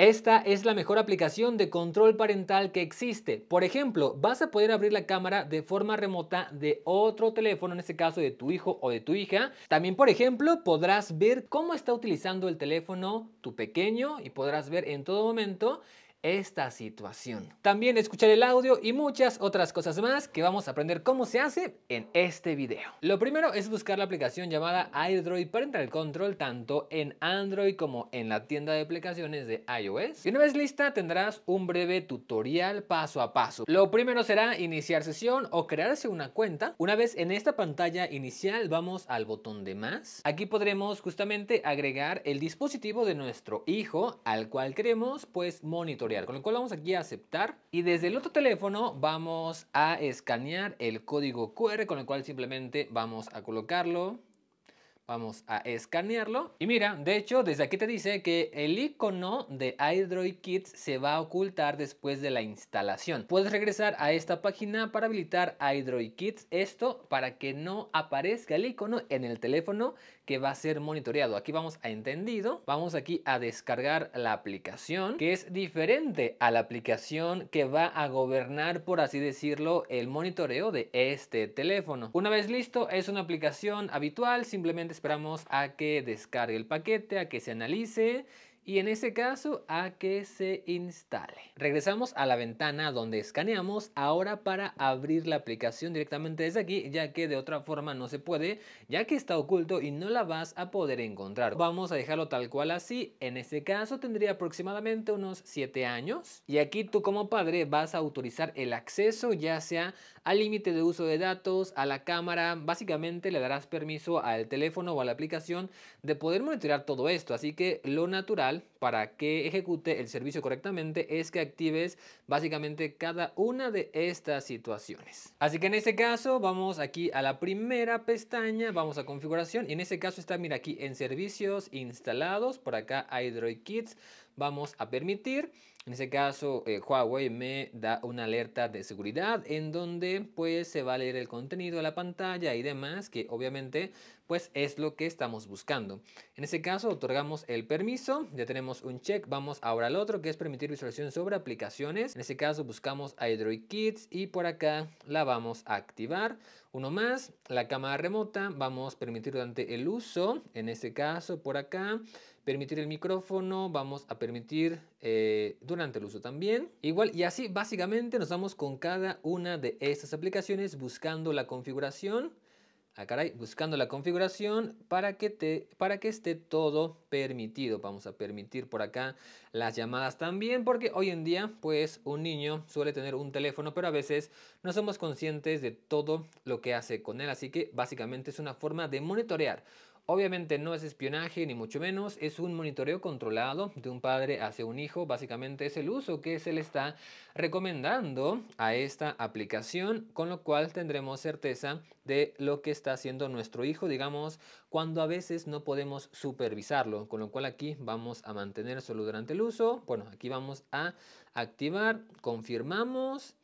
Esta es la mejor aplicación de control parental que existe. Por ejemplo, vas a poder abrir la cámara de forma remota de otro teléfono, en este caso de tu hijo o de tu hija. También, por ejemplo, podrás ver cómo está utilizando el teléfono tu pequeño y podrás ver en todo momento esta situación. También escuchar el audio y muchas otras cosas más que vamos a aprender cómo se hace en este video. Lo primero es buscar la aplicación llamada AirDroid Parental Control tanto en Android como en la tienda de aplicaciones de iOS. Y una vez lista tendrás un breve tutorial paso a paso. Lo primero será iniciar sesión o crearse una cuenta. Una vez en esta pantalla inicial vamos al botón de más. Aquí podremos justamente agregar el dispositivo de nuestro hijo al cual queremos pues monitorear con lo cual vamos aquí a aceptar y desde el otro teléfono vamos a escanear el código QR, con el cual simplemente vamos a colocarlo Vamos a escanearlo. Y mira, de hecho, desde aquí te dice que el icono de iDroid Kids se va a ocultar después de la instalación. Puedes regresar a esta página para habilitar iDroid Kids Esto para que no aparezca el icono en el teléfono que va a ser monitoreado. Aquí vamos a entendido. Vamos aquí a descargar la aplicación que es diferente a la aplicación que va a gobernar, por así decirlo, el monitoreo de este teléfono. Una vez listo, es una aplicación habitual. Simplemente esperamos a que descargue el paquete, a que se analice y en ese caso a que se instale. Regresamos a la ventana donde escaneamos ahora para abrir la aplicación directamente desde aquí ya que de otra forma no se puede ya que está oculto y no la vas a poder encontrar. Vamos a dejarlo tal cual así, en este caso tendría aproximadamente unos 7 años y aquí tú como padre vas a autorizar el acceso ya sea al límite de uso de datos, a la cámara, básicamente le darás permiso al teléfono o a la aplicación de poder monitorear todo esto así que lo natural para que ejecute el servicio correctamente es que actives básicamente cada una de estas situaciones. Así que en este caso vamos aquí a la primera pestaña, vamos a configuración y en este caso está, mira aquí en servicios instalados, por acá hay Droid Kits, vamos a permitir en ese caso, eh, Huawei me da una alerta de seguridad en donde pues se va a leer el contenido de la pantalla y demás, que obviamente pues es lo que estamos buscando. En ese caso, otorgamos el permiso, ya tenemos un check, vamos ahora al otro que es permitir visualización sobre aplicaciones. En ese caso, buscamos Android Kids y por acá la vamos a activar. Uno más, la cámara remota, vamos a permitir durante el uso, en este caso por acá permitir el micrófono, vamos a permitir eh, durante el uso también. Igual y así básicamente nos vamos con cada una de estas aplicaciones buscando la configuración. Ah, caray, buscando la configuración para que, te, para que esté todo permitido. Vamos a permitir por acá las llamadas también, porque hoy en día, pues, un niño suele tener un teléfono, pero a veces no somos conscientes de todo lo que hace con él. Así que, básicamente, es una forma de monitorear Obviamente no es espionaje ni mucho menos, es un monitoreo controlado de un padre hacia un hijo, básicamente es el uso que se le está recomendando a esta aplicación, con lo cual tendremos certeza de lo que está haciendo nuestro hijo, digamos, cuando a veces no podemos supervisarlo, con lo cual aquí vamos a mantener solo durante el uso, bueno, aquí vamos a activar, confirmamos,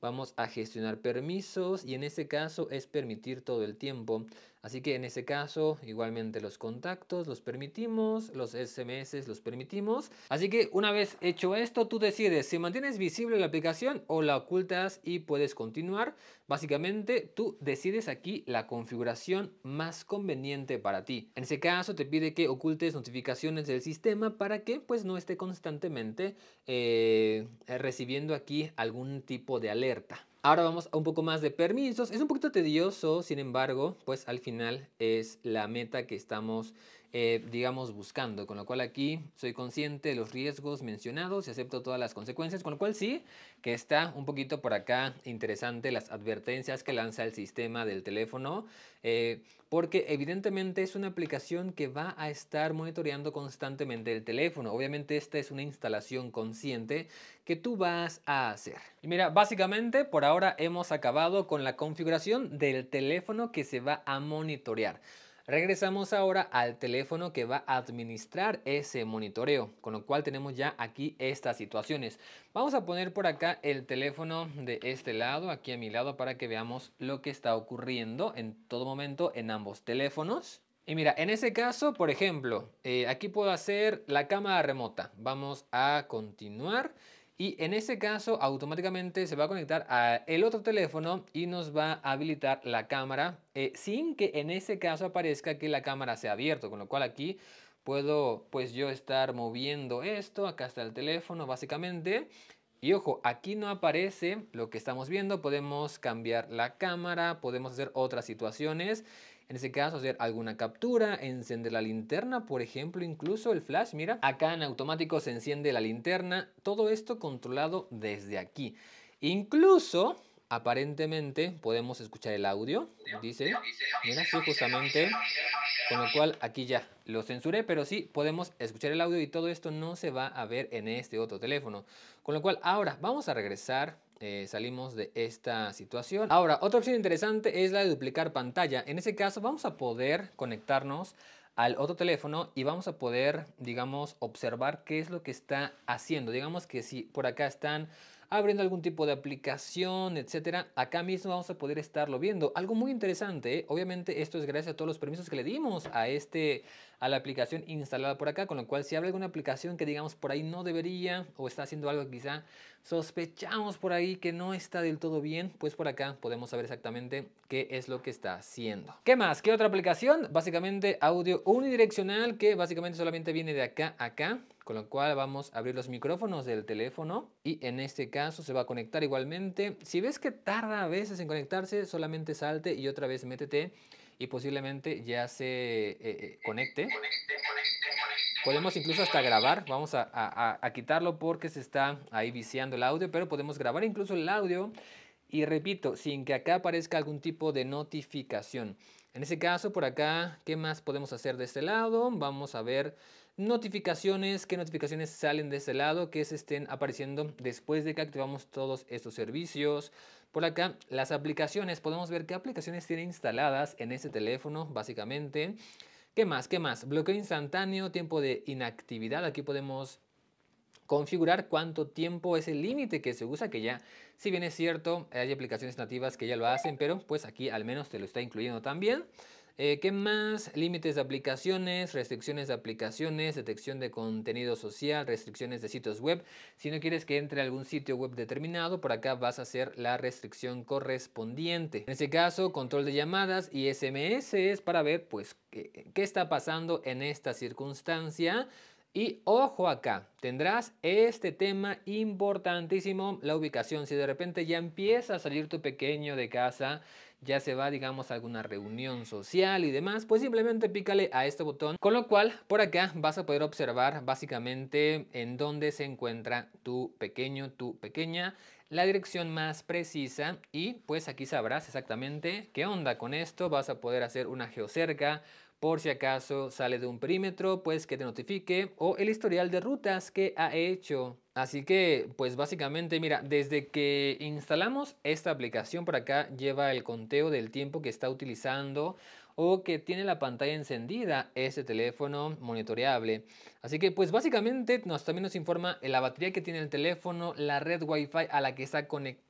vamos a gestionar permisos y en este caso es permitir todo el tiempo. Así que en ese caso, igualmente los contactos los permitimos, los SMS los permitimos. Así que una vez hecho esto, tú decides si mantienes visible la aplicación o la ocultas y puedes continuar. Básicamente, tú decides aquí la configuración más conveniente para ti. En ese caso, te pide que ocultes notificaciones del sistema para que pues no esté constantemente eh, recibiendo aquí algún tipo de alerta. Ahora vamos a un poco más de permisos. Es un poquito tedioso, sin embargo, pues al final es la meta que estamos eh, digamos, buscando. Con lo cual aquí soy consciente de los riesgos mencionados y acepto todas las consecuencias, con lo cual sí que está un poquito por acá interesante las advertencias que lanza el sistema del teléfono, eh, porque evidentemente es una aplicación que va a estar monitoreando constantemente el teléfono. Obviamente esta es una instalación consciente que tú vas a hacer. Y mira, básicamente por ahora hemos acabado con la configuración del teléfono que se va a monitorear. Regresamos ahora al teléfono que va a administrar ese monitoreo, con lo cual tenemos ya aquí estas situaciones. Vamos a poner por acá el teléfono de este lado, aquí a mi lado, para que veamos lo que está ocurriendo en todo momento en ambos teléfonos. Y mira, en ese caso, por ejemplo, eh, aquí puedo hacer la cámara remota. Vamos a continuar y en ese caso automáticamente se va a conectar a el otro teléfono y nos va a habilitar la cámara eh, sin que en ese caso aparezca que la cámara sea abierta, con lo cual aquí puedo pues yo estar moviendo esto, acá está el teléfono básicamente y ojo, aquí no aparece lo que estamos viendo, podemos cambiar la cámara, podemos hacer otras situaciones en ese caso, hacer alguna captura, encender la linterna, por ejemplo, incluso el flash, mira, acá en automático se enciende la linterna, todo esto controlado desde aquí. Incluso aparentemente podemos escuchar el audio, dice, mira, sí, justamente, con lo cual aquí ya lo censuré, pero sí podemos escuchar el audio y todo esto no se va a ver en este otro teléfono, con lo cual ahora vamos a regresar eh, salimos de esta situación. Ahora, otra opción interesante es la de duplicar pantalla. En ese caso vamos a poder conectarnos al otro teléfono y vamos a poder, digamos, observar qué es lo que está haciendo. Digamos que si por acá están abriendo algún tipo de aplicación, etcétera, acá mismo vamos a poder estarlo viendo. Algo muy interesante, ¿eh? obviamente esto es gracias a todos los permisos que le dimos a este a la aplicación instalada por acá, con lo cual si abre alguna aplicación que digamos por ahí no debería o está haciendo algo quizá sospechamos por ahí que no está del todo bien, pues por acá podemos saber exactamente qué es lo que está haciendo. ¿Qué más? ¿Qué otra aplicación? Básicamente audio unidireccional que básicamente solamente viene de acá a acá. Con lo cual vamos a abrir los micrófonos del teléfono y en este caso se va a conectar igualmente. Si ves que tarda a veces en conectarse, solamente salte y otra vez métete y posiblemente ya se eh, eh, conecte. Podemos incluso hasta grabar, vamos a, a, quitarlo porque se está ahí viciando el audio, pero podemos grabar incluso el audio y repito, sin que acá aparezca algún tipo de notificación. En ese caso, por acá, ¿qué más podemos hacer de este lado? Vamos a ver notificaciones, qué notificaciones salen de este lado, que se estén apareciendo después de que activamos todos estos servicios. Por acá, las aplicaciones, podemos ver qué aplicaciones tiene instaladas en este teléfono, básicamente. ¿Qué más? ¿Qué más? Bloqueo instantáneo, tiempo de inactividad. Aquí podemos configurar cuánto tiempo es el límite que se usa, que ya, si bien es cierto, hay aplicaciones nativas que ya lo hacen, pero pues aquí al menos te lo está incluyendo también. Eh, ¿Qué más? Límites de aplicaciones, restricciones de aplicaciones, detección de contenido social, restricciones de sitios web. Si no quieres que entre a algún sitio web determinado, por acá vas a hacer la restricción correspondiente. En este caso, control de llamadas y SMS es para ver pues qué está pasando en esta circunstancia y ojo acá, tendrás este tema importantísimo, la ubicación. Si de repente ya empieza a salir tu pequeño de casa, ya se va, digamos, a alguna reunión social y demás, pues simplemente pícale a este botón. Con lo cual, por acá vas a poder observar básicamente en dónde se encuentra tu pequeño, tu pequeña, la dirección más precisa y pues aquí sabrás exactamente qué onda con esto. Vas a poder hacer una geocerca, por si acaso sale de un perímetro, pues que te notifique o el historial de rutas que ha hecho. Así que, pues básicamente, mira, desde que instalamos esta aplicación por acá lleva el conteo del tiempo que está utilizando o que tiene la pantalla encendida ese teléfono monitoreable. Así que pues básicamente nos, también nos informa la batería que tiene el teléfono, la red wifi a la que está conectado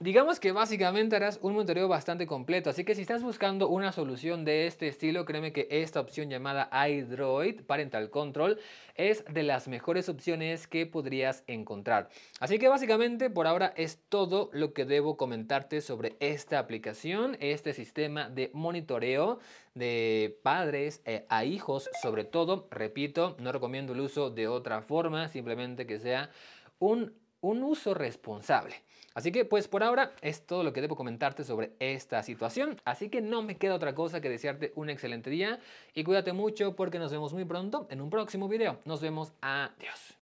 Digamos que básicamente harás un monitoreo bastante completo, así que si estás buscando una solución de este estilo, créeme que esta opción llamada iDroid Parental Control es de las mejores opciones que podrías encontrar. Así que básicamente por ahora es todo lo que debo comentarte sobre esta aplicación, este sistema de monitoreo de padres e a hijos sobre todo. Repito, no recomiendo el uso de otra forma, simplemente que sea un un uso responsable. Así que pues por ahora es todo lo que debo comentarte sobre esta situación. Así que no me queda otra cosa que desearte un excelente día y cuídate mucho porque nos vemos muy pronto en un próximo video. Nos vemos, adiós.